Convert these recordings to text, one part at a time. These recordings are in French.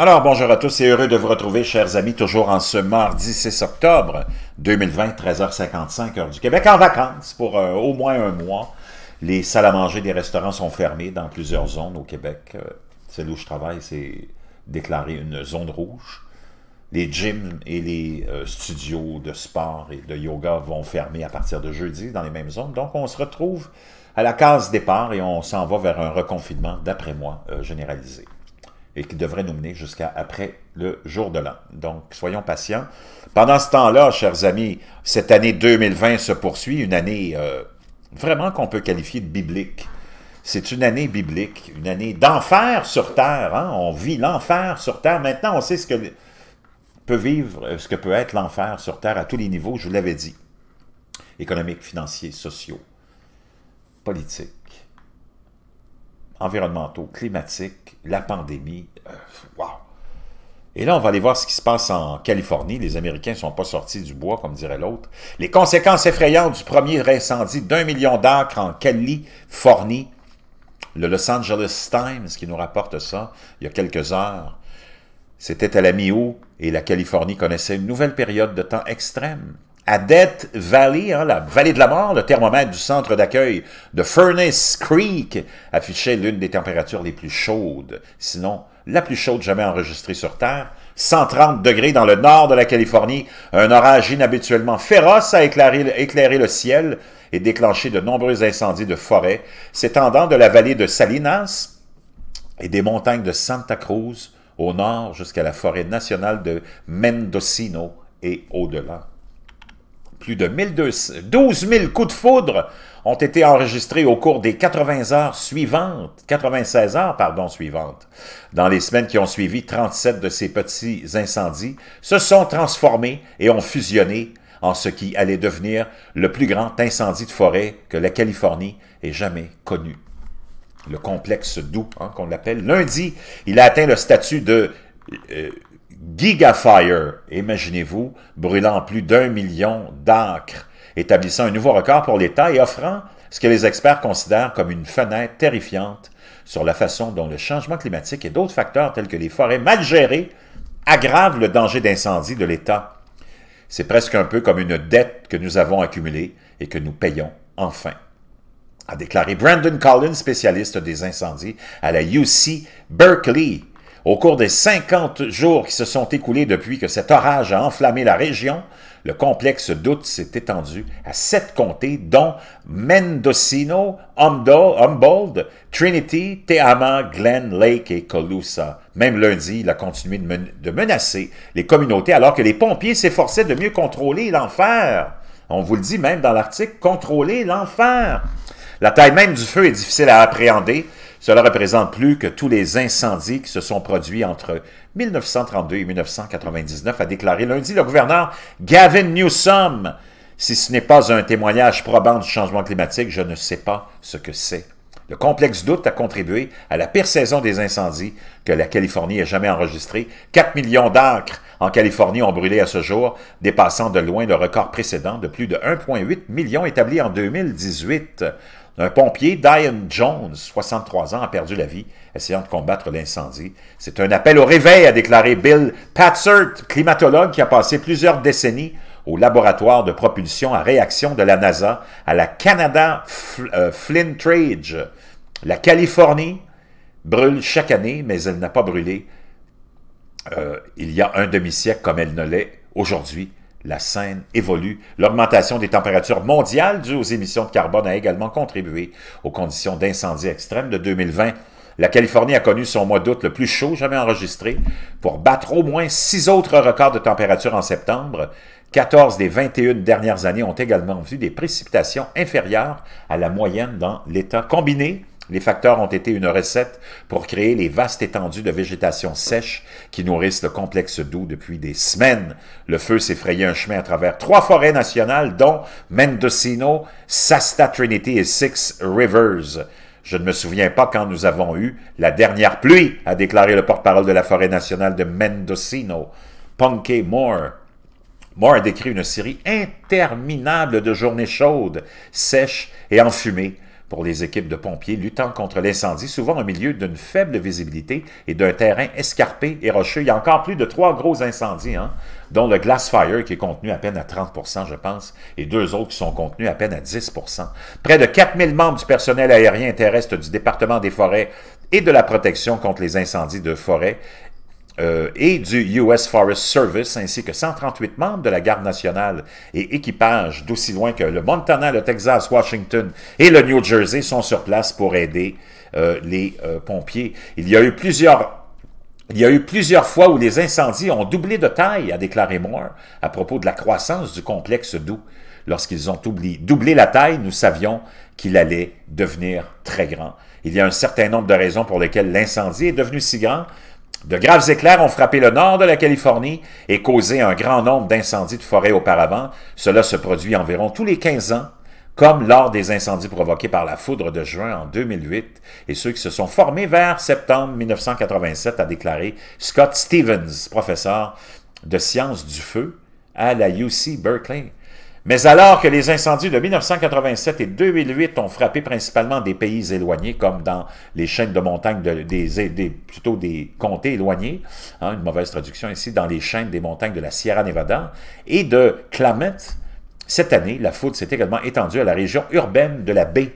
Alors, bonjour à tous et heureux de vous retrouver, chers amis, toujours en ce mardi 6 octobre 2020, 13h55, heure du Québec, en vacances pour euh, au moins un mois. Les salles à manger des restaurants sont fermées dans plusieurs zones au Québec. C'est euh, celle où je travaille, c'est déclaré une zone rouge. Les gyms et les euh, studios de sport et de yoga vont fermer à partir de jeudi dans les mêmes zones. Donc, on se retrouve à la case départ et on s'en va vers un reconfinement, d'après moi, généralisé et qui devrait nous mener jusqu'à après le jour de l'an. Donc, soyons patients. Pendant ce temps-là, chers amis, cette année 2020 se poursuit, une année euh, vraiment qu'on peut qualifier de biblique. C'est une année biblique, une année d'enfer sur terre. Hein. On vit l'enfer sur terre. Maintenant, on sait ce que peut vivre, euh, ce que peut être l'enfer sur terre à tous les niveaux, je vous l'avais dit. Économiques, financiers, sociaux, politiques environnementaux, climatiques, la pandémie. Euh, et là, on va aller voir ce qui se passe en Californie. Les Américains ne sont pas sortis du bois, comme dirait l'autre. Les conséquences effrayantes du premier incendie d'un million d'acres en Californie. Le Los Angeles Times qui nous rapporte ça il y a quelques heures. C'était à la mi-août et la Californie connaissait une nouvelle période de temps extrême à Death Valley, hein, la vallée de la mort, le thermomètre du centre d'accueil de Furnace Creek affichait l'une des températures les plus chaudes, sinon la plus chaude jamais enregistrée sur Terre, 130 degrés dans le nord de la Californie. Un orage inhabituellement féroce a éclairé le ciel et déclenché de nombreux incendies de forêt s'étendant de la vallée de Salinas et des montagnes de Santa Cruz au nord jusqu'à la forêt nationale de Mendocino et au-delà. Plus de 12 000 coups de foudre ont été enregistrés au cours des 80 heures suivantes, 96 heures, pardon, suivantes. Dans les semaines qui ont suivi, 37 de ces petits incendies se sont transformés et ont fusionné en ce qui allait devenir le plus grand incendie de forêt que la Californie ait jamais connu. Le complexe doux, hein, qu'on l'appelle. Lundi, il a atteint le statut de euh, Gigafire, imaginez-vous, brûlant plus d'un million d'acres, établissant un nouveau record pour l'État et offrant ce que les experts considèrent comme une fenêtre terrifiante sur la façon dont le changement climatique et d'autres facteurs tels que les forêts mal gérées aggravent le danger d'incendie de l'État. C'est presque un peu comme une dette que nous avons accumulée et que nous payons enfin a déclaré Brandon Collins, spécialiste des incendies à la UC Berkeley. Au cours des 50 jours qui se sont écoulés depuis que cet orage a enflammé la région, le complexe d'août s'est étendu à sept comtés, dont Mendocino, Humboldt, Trinity, Tehama, Glen Lake et Colusa. Même lundi, il a continué de menacer les communautés alors que les pompiers s'efforçaient de mieux contrôler l'enfer. On vous le dit même dans l'article, contrôler l'enfer. La taille même du feu est difficile à appréhender cela représente plus que tous les incendies qui se sont produits entre 1932 et 1999, a déclaré lundi le gouverneur Gavin Newsom. Si ce n'est pas un témoignage probant du changement climatique, je ne sais pas ce que c'est le complexe doute a contribué à la pire saison des incendies que la Californie ait jamais enregistrée. 4 millions d'acres en Californie ont brûlé à ce jour, dépassant de loin le record précédent de plus de 1,8 million établi en 2018. Un pompier, Diane Jones, 63 ans, a perdu la vie essayant de combattre l'incendie. C'est un appel au réveil, a déclaré Bill Patsert, climatologue qui a passé plusieurs décennies au laboratoire de propulsion à réaction de la NASA à la Canada euh, Flintridge. La Californie brûle chaque année, mais elle n'a pas brûlé euh, il y a un demi-siècle comme elle ne l'est aujourd'hui. La scène évolue. L'augmentation des températures mondiales dues aux émissions de carbone a également contribué aux conditions d'incendie extrêmes de 2020. La Californie a connu son mois d'août le plus chaud jamais enregistré pour battre au moins six autres records de température en septembre, 14 des 21 dernières années ont également vu des précipitations inférieures à la moyenne dans l'État. Combiné, les facteurs ont été une recette pour créer les vastes étendues de végétation sèche qui nourrissent le complexe d'eau depuis des semaines. Le feu s'est frayé un chemin à travers trois forêts nationales, dont Mendocino, Sasta Trinity et Six Rivers. Je ne me souviens pas quand nous avons eu la dernière pluie, a déclaré le porte-parole de la forêt nationale de Mendocino, Punke Moore. Moore a décrit une série interminable de journées chaudes, sèches et enfumées pour les équipes de pompiers luttant contre l'incendie, souvent au milieu d'une faible visibilité et d'un terrain escarpé et rocheux. Il y a encore plus de trois gros incendies, hein, dont le Glass Fire qui est contenu à peine à 30 je pense, et deux autres qui sont contenus à peine à 10 Près de 4000 membres du personnel aérien terrestre du département des forêts et de la protection contre les incendies de forêt euh, et du U.S. Forest Service, ainsi que 138 membres de la Garde nationale et équipage d'aussi loin que le Montana, le Texas, Washington et le New Jersey sont sur place pour aider euh, les euh, pompiers. Il y a eu plusieurs il y eu plusieurs fois où les incendies ont doublé de taille, a déclaré Moore, à propos de la croissance du complexe d'eau. Lorsqu'ils ont doublé la taille, nous savions qu'il allait devenir très grand. Il y a un certain nombre de raisons pour lesquelles l'incendie est devenu si grand, de graves éclairs ont frappé le nord de la Californie et causé un grand nombre d'incendies de forêt auparavant. Cela se produit environ tous les 15 ans, comme lors des incendies provoqués par la foudre de juin en 2008 et ceux qui se sont formés vers septembre 1987, a déclaré Scott Stevens, professeur de sciences du feu à la UC Berkeley. Mais alors que les incendies de 1987 et 2008 ont frappé principalement des pays éloignés, comme dans les chaînes de montagnes des, plutôt des comtés éloignés, hein, une mauvaise traduction ici, dans les chaînes des montagnes de la Sierra Nevada et de Klamath, cette année, la faute s'est également étendue à la région urbaine de la baie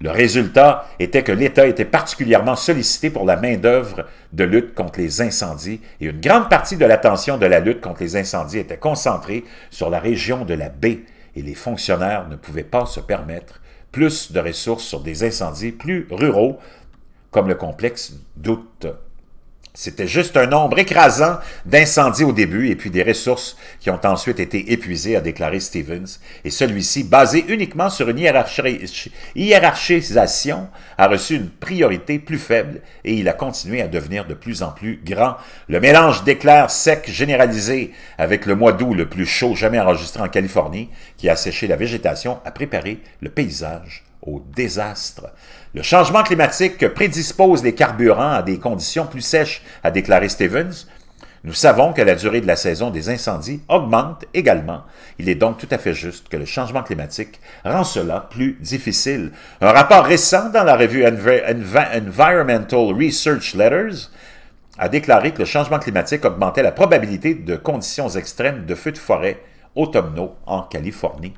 le résultat était que l'État était particulièrement sollicité pour la main-d'œuvre de lutte contre les incendies et une grande partie de l'attention de la lutte contre les incendies était concentrée sur la région de la baie et les fonctionnaires ne pouvaient pas se permettre plus de ressources sur des incendies plus ruraux comme le complexe d'août c'était juste un nombre écrasant d'incendies au début et puis des ressources qui ont ensuite été épuisées, a déclaré Stevens. Et celui-ci, basé uniquement sur une hiérarchisation, a reçu une priorité plus faible et il a continué à devenir de plus en plus grand. Le mélange d'éclairs secs généralisés avec le mois d'août le plus chaud jamais enregistré en Californie, qui a séché la végétation, a préparé le paysage au désastre. Le changement climatique prédispose les carburants à des conditions plus sèches, a déclaré Stevens. Nous savons que la durée de la saison des incendies augmente également. Il est donc tout à fait juste que le changement climatique rend cela plus difficile. Un rapport récent dans la revue Environmental Research Letters a déclaré que le changement climatique augmentait la probabilité de conditions extrêmes de feux de forêt automnaux en Californie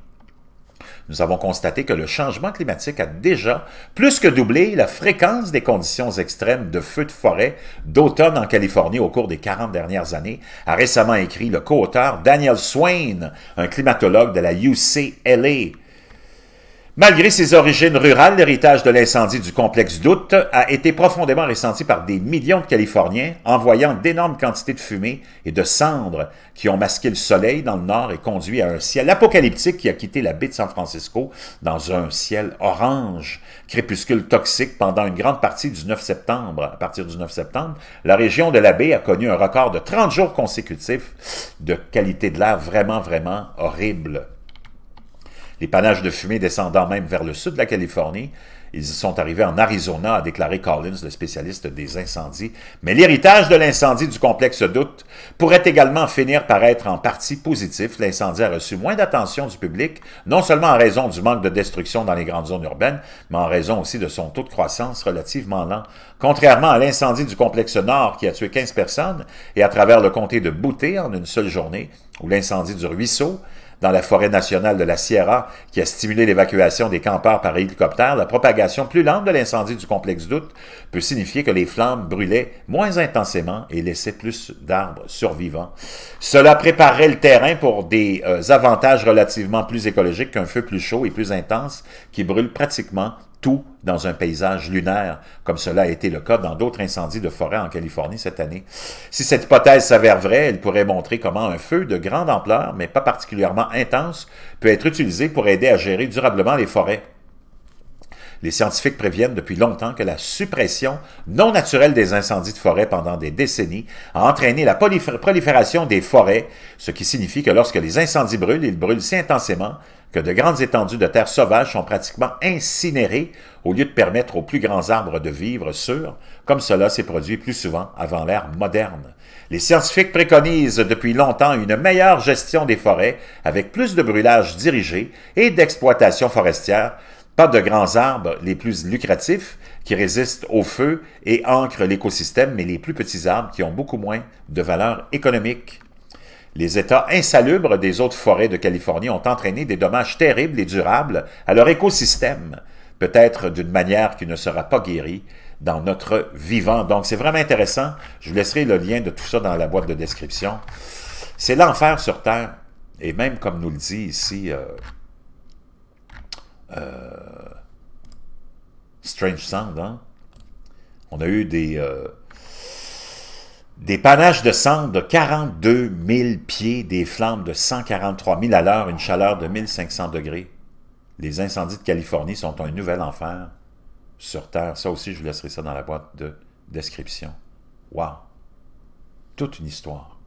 nous avons constaté que le changement climatique a déjà plus que doublé la fréquence des conditions extrêmes de feux de forêt d'automne en Californie au cours des 40 dernières années, a récemment écrit le co-auteur Daniel Swain, un climatologue de la UCLA. Malgré ses origines rurales, l'héritage de l'incendie du complexe d'août a été profondément ressenti par des millions de Californiens, envoyant d'énormes quantités de fumée et de cendres qui ont masqué le soleil dans le nord et conduit à un ciel apocalyptique qui a quitté la baie de San Francisco dans un ciel orange, crépuscule toxique pendant une grande partie du 9 septembre. À partir du 9 septembre, la région de la baie a connu un record de 30 jours consécutifs de qualité de l'air vraiment, vraiment horrible. Les panaches de fumée descendant même vers le sud de la Californie, ils sont arrivés en Arizona, a déclaré Collins, le spécialiste des incendies. Mais l'héritage de l'incendie du complexe Doute pourrait également finir par être en partie positif. L'incendie a reçu moins d'attention du public, non seulement en raison du manque de destruction dans les grandes zones urbaines, mais en raison aussi de son taux de croissance relativement lent. Contrairement à l'incendie du complexe Nord qui a tué 15 personnes et à travers le comté de Bouté en une seule journée, ou l'incendie du ruisseau dans la forêt nationale de la Sierra, qui a stimulé l'évacuation des campeurs par hélicoptère, la propagation plus lente de l'incendie du complexe d'août peut signifier que les flammes brûlaient moins intensément et laissaient plus d'arbres survivants. Cela préparait le terrain pour des euh, avantages relativement plus écologiques qu'un feu plus chaud et plus intense qui brûle pratiquement tout dans un paysage lunaire, comme cela a été le cas dans d'autres incendies de forêt en Californie cette année. Si cette hypothèse s'avère vraie, elle pourrait montrer comment un feu de grande ampleur, mais pas particulièrement intense, peut être utilisé pour aider à gérer durablement les forêts. Les scientifiques préviennent depuis longtemps que la suppression non naturelle des incendies de forêt pendant des décennies a entraîné la prolifération des forêts, ce qui signifie que lorsque les incendies brûlent, ils brûlent si intensément que de grandes étendues de terre sauvage sont pratiquement incinérées au lieu de permettre aux plus grands arbres de vivre sûrs, comme cela s'est produit plus souvent avant l'ère moderne. Les scientifiques préconisent depuis longtemps une meilleure gestion des forêts avec plus de brûlage dirigé et d'exploitation forestière pas de grands arbres les plus lucratifs qui résistent au feu et ancrent l'écosystème, mais les plus petits arbres qui ont beaucoup moins de valeur économique. Les états insalubres des autres forêts de Californie ont entraîné des dommages terribles et durables à leur écosystème, peut-être d'une manière qui ne sera pas guérie dans notre vivant. Donc c'est vraiment intéressant. Je vous laisserai le lien de tout ça dans la boîte de description. C'est l'enfer sur Terre. Et même comme nous le dit ici... Euh, euh, strange Sound, hein. On a eu des, euh, des panaches de sang de 42 000 pieds, des flammes de 143 000 à l'heure, une chaleur de 1500 degrés. Les incendies de Californie sont un nouvel enfer sur Terre. Ça aussi, je vous laisserai ça dans la boîte de description. Wow! Toute une histoire.